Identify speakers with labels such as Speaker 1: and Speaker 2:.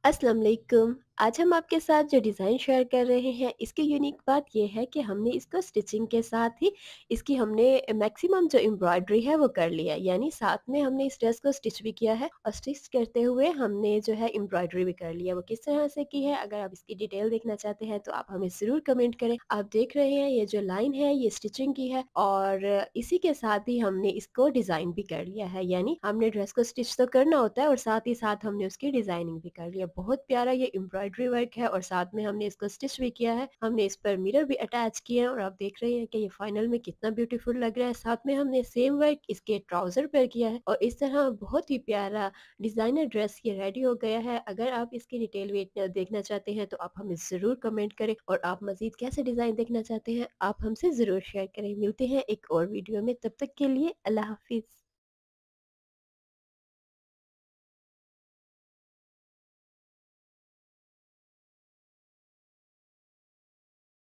Speaker 1: Assalamualaikum. आज हम आपके साथ जो डिज़ाइन शेयर कर रहे हैं इसकी यूनिक बात यह है कि हमने इसको स्टिचिंग के साथ ही इसकी हमने मैक्सिमम जो एम्ब्रॉयडरी है वो कर लिया है यानी साथ में हमने इस ड्रेस को स्टिच भी किया है और स्टिच करते हुए हमने जो है एम्ब्रॉयडरी भी कर लिया वो किस तरह से की है अगर आप इसकी डिटेल देखना चाहते हैं तो आप हमें ज़रूर कमेंट करें आप देख रहे हैं ये जो लाइन है ये स्टिचिंग की है और इसी के साथ ही हमने इसको डिज़ाइन भी कर लिया है यानी हमने ड्रेस को स्टिच तो करना होता है और साथ ही साथ हमने उसकी डिज़ाइनिंग भी कर लिया बहुत प्यारा ये एम्ब्रॉयडरी एम्ब्रॉयडरी वर्क है और साथ में हमने इसको स्टिच भी किया है हमने इस पर मिरर भी अटैच किया है और आप देख रहे हैं कि ये फाइनल में कितना ब्यूटीफुल लग रहा है साथ में हमने सेम वर्क इसके ट्राउजर पर किया है और इस तरह बहुत ही प्यारा डिजाइनर ड्रेस ये रेडी हो गया है अगर आप इसकी डिटेल वेट देखना चाहते हैं तो आप हमें जरूर कमेंट करें और आप मजीद कैसे डिजाइन देखना चाहते हैं आप हमसे जरूर शेयर करें मिलते हैं एक और वीडियो में तब तक के लिए अल्लाह हाफिज